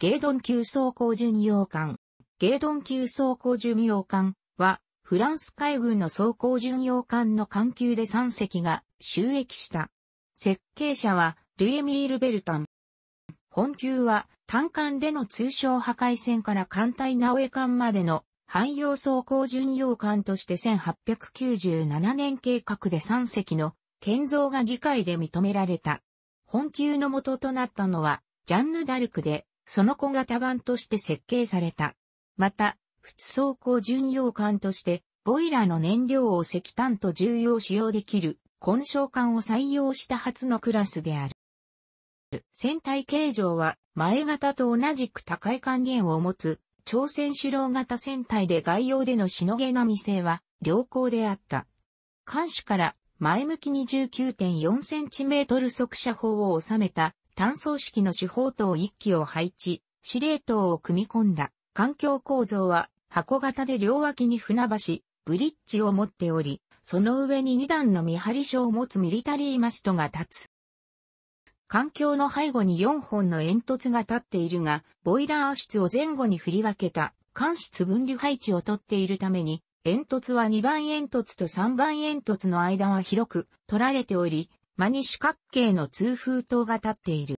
ゲードン級装甲巡洋艦。ゲードン級装甲巡洋艦は、フランス海軍の装甲巡洋艦の艦級で3隻が収益した。設計者は、ルエミール・ベルタン。本級は、単艦での通称破壊船から艦隊直江艦までの汎用装甲巡洋艦として1897年計画で3隻の建造が議会で認められた。本級の元となったのは、ジャンヌ・ダルクで、その小型版として設計された。また、普通走行巡洋艦として、ボイラーの燃料を石炭と重要使用できる、混焼艦を採用した初のクラスである。船体形状は、前型と同じく高い還元を持つ、朝鮮主郎型船体で外洋でのしのげの未成は、良好であった。艦首から、前向きに19.4センチメートル速射砲を収めた、単装式の手法等1機を配置、司令塔を組み込んだ環境構造は箱型で両脇に船橋、ブリッジを持っており、その上に2段の見張り所を持つミリタリーマストが立つ。環境の背後に4本の煙突が立っているが、ボイラー室を前後に振り分けた、間室分離配置をとっているために、煙突は2番煙突と3番煙突の間は広く取られており、真西角形の通風塔が立っている。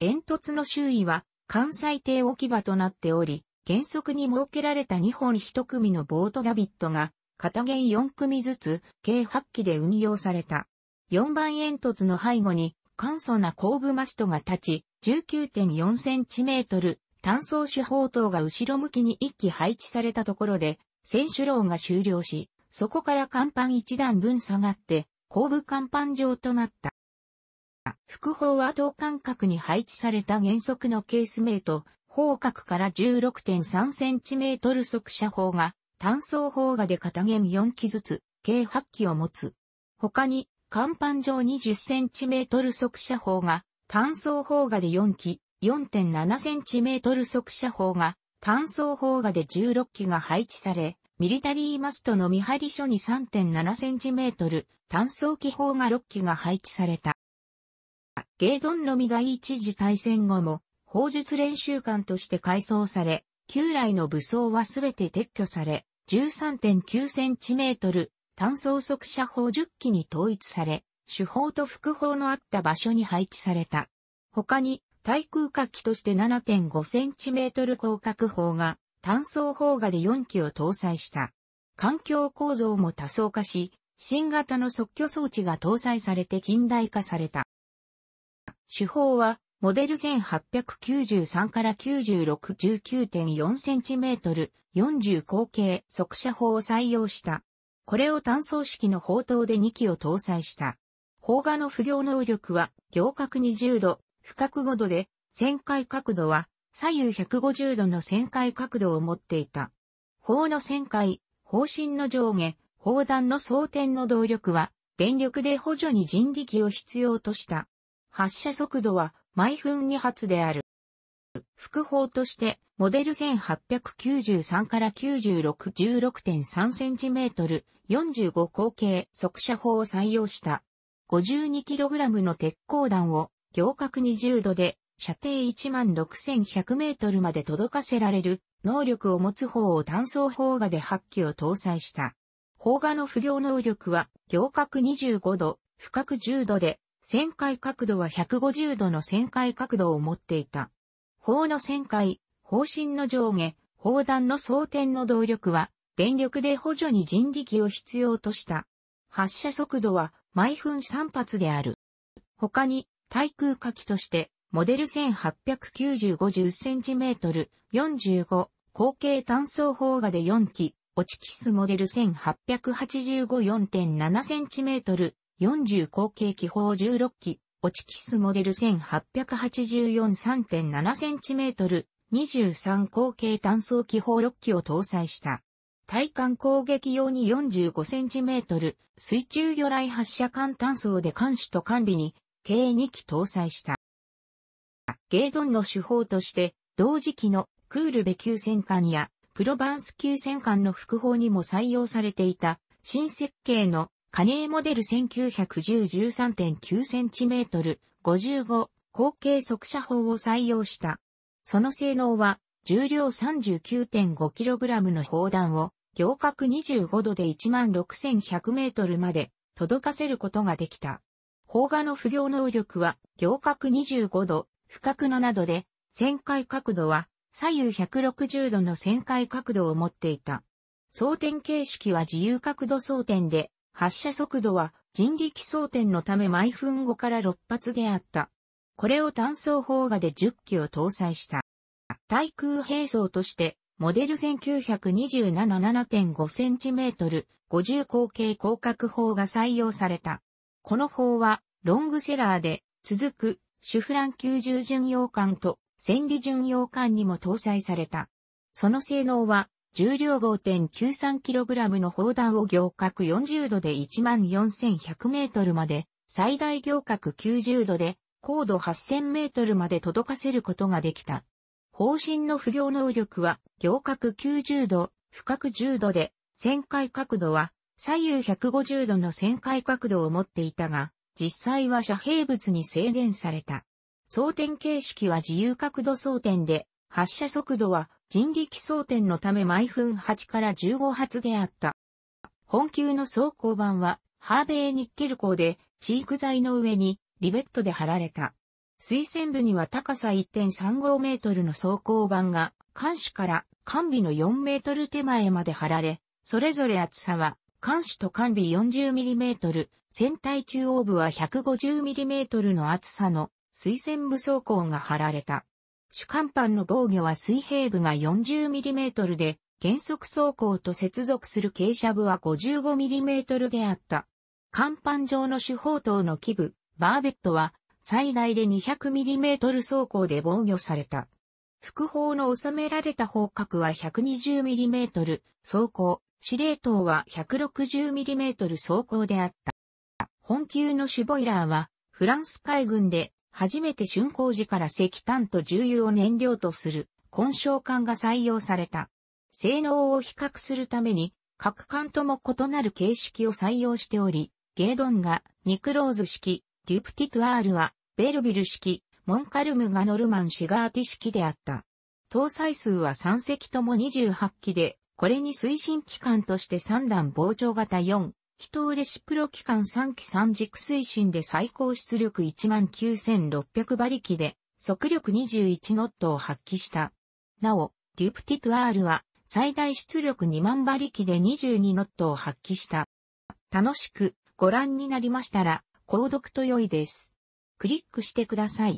煙突の周囲は関西艇置き場となっており、原則に設けられた2本1組のボートダビットが、片弦4組ずつ、計8機で運用された。4番煙突の背後に、簡素な後部マストが立ち、19.4センチメートル、単装手法塔が後ろ向きに1機配置されたところで、選手楼が終了し、そこから甲板1段分下がって、後部甲板上となった。副砲は等間隔に配置された原則のケースメイト、方角から16.3センチメートル速射砲が、単装砲がで片弦4機ずつ、計8機を持つ。他に、甲板上20センチメートル速射砲が、単装砲がで4機、4.7センチメートル速射砲が、単装砲がで16機が配置され、ミリタリーマストの見張り所に 3.7cm 単装機砲が6機が配置された。ゲードンのみ第一次大戦後も、砲術練習館として改装され、旧来の武装はすべて撤去され、13.9cm 単装速射砲10機に統一され、主砲と副砲のあった場所に配置された。他に、対空火器として 7.5cm 広角砲が単装砲画で4機を搭載した。環境構造も多層化し、新型の即居装置が搭載されて近代化された。手法は、モデル1893から96、19.4センチメートル、40口径速射砲を採用した。これを単装式の砲塔で2機を搭載した。砲画の不行能力は、行角20度、深角5度で、旋回角度は左右150度の旋回角度を持っていた。砲の旋回、砲身の上下、砲弾の装填の動力は、電力で補助に人力を必要とした。発射速度は毎分2発である。副砲として、モデル1893から96、16.3センチメートル、45口径速射砲を採用した。52kg の鉄鋼弾を、行角20度で射程16,100メートルまで届かせられる能力を持つ砲を単装砲画で8機を搭載した。砲画の不行能力は、行角25度、深角10度で、旋回角度は150度の旋回角度を持っていた。砲の旋回、砲身の上下、砲弾の装填の動力は、電力で補助に人力を必要とした。発射速度は毎分3発である。他に、対空火器として、モデル 1895-10cm、45、後継単層砲画で4機、オチキスモデル 1885-4.7cm、40後継機砲16機、オチキスモデル 1884-3.7cm、23後継単層機砲6機を搭載した。対艦攻撃用に 45cm、水中魚雷発射艦単装で艦首と管理に、計2機搭載した。ゲードンの手法として、同時期のクールベ級戦艦やプロバンス級戦艦の副砲にも採用されていた新設計のカネーモデル 1910-13.9cm 55後継速射砲を採用した。その性能は重量 39.5kg の砲弾を行角25度で 16,100m まで届かせることができた。砲画の不行能力は行角25度深くのなどで、旋回角度は左右160度の旋回角度を持っていた。装填形式は自由角度装填で、発射速度は人力装填のため毎分5から6発であった。これを単装砲画で10機を搭載した。対空兵装として、モデル 1927.7.5cm 50口径広角砲が採用された。この砲はロングセラーで続くシュフラン90巡洋艦と千里巡洋艦にも搭載された。その性能は、重量 5.93kg の砲弾を行角40度で 14,100m まで、最大行角90度で、高度 8,000m まで届かせることができた。方針の不行能力は、行角90度、深く10度で、旋回角度は、左右150度の旋回角度を持っていたが、実際は遮蔽物に制限された。装填形式は自由角度装填で、発射速度は人力装填のため毎分8から15発であった。本級の装甲板は、ハーベーニッケル鋼で、チーク材の上にリベットで貼られた。推薦部には高さ1.35メートルの装甲板が、艦首から艦尾の4メートル手前まで貼られ、それぞれ厚さは、艦首と艦尾40ミリメートル、船体中央部は 150mm の厚さの水線部装甲が張られた。主甲板の防御は水平部が 40mm で、原則走行と接続する傾斜部は 55mm であった。甲板上の主砲塔の基部、バーベットは最大で 200mm 走行で防御された。副砲の収められた砲角は 120mm 走行、司令塔は 160mm 走行であった。本級のシュボイラーは、フランス海軍で、初めて竣工時から石炭と重油を燃料とする、混焼管が採用された。性能を比較するために、各艦とも異なる形式を採用しており、ゲードンがニクローズ式、デュプティトゥアールはベルビル式、モンカルムがノルマンシガーティ式であった。搭載数は3隻とも28機で、これに推進機関として3段膨張型4、気筒レシプロ機関3機3軸推進で最高出力19,600馬力で、速力21ノットを発揮した。なお、デュプティトゥアールは、最大出力2万馬力で22ノットを発揮した。楽しくご覧になりましたら、購読と良いです。クリックしてください。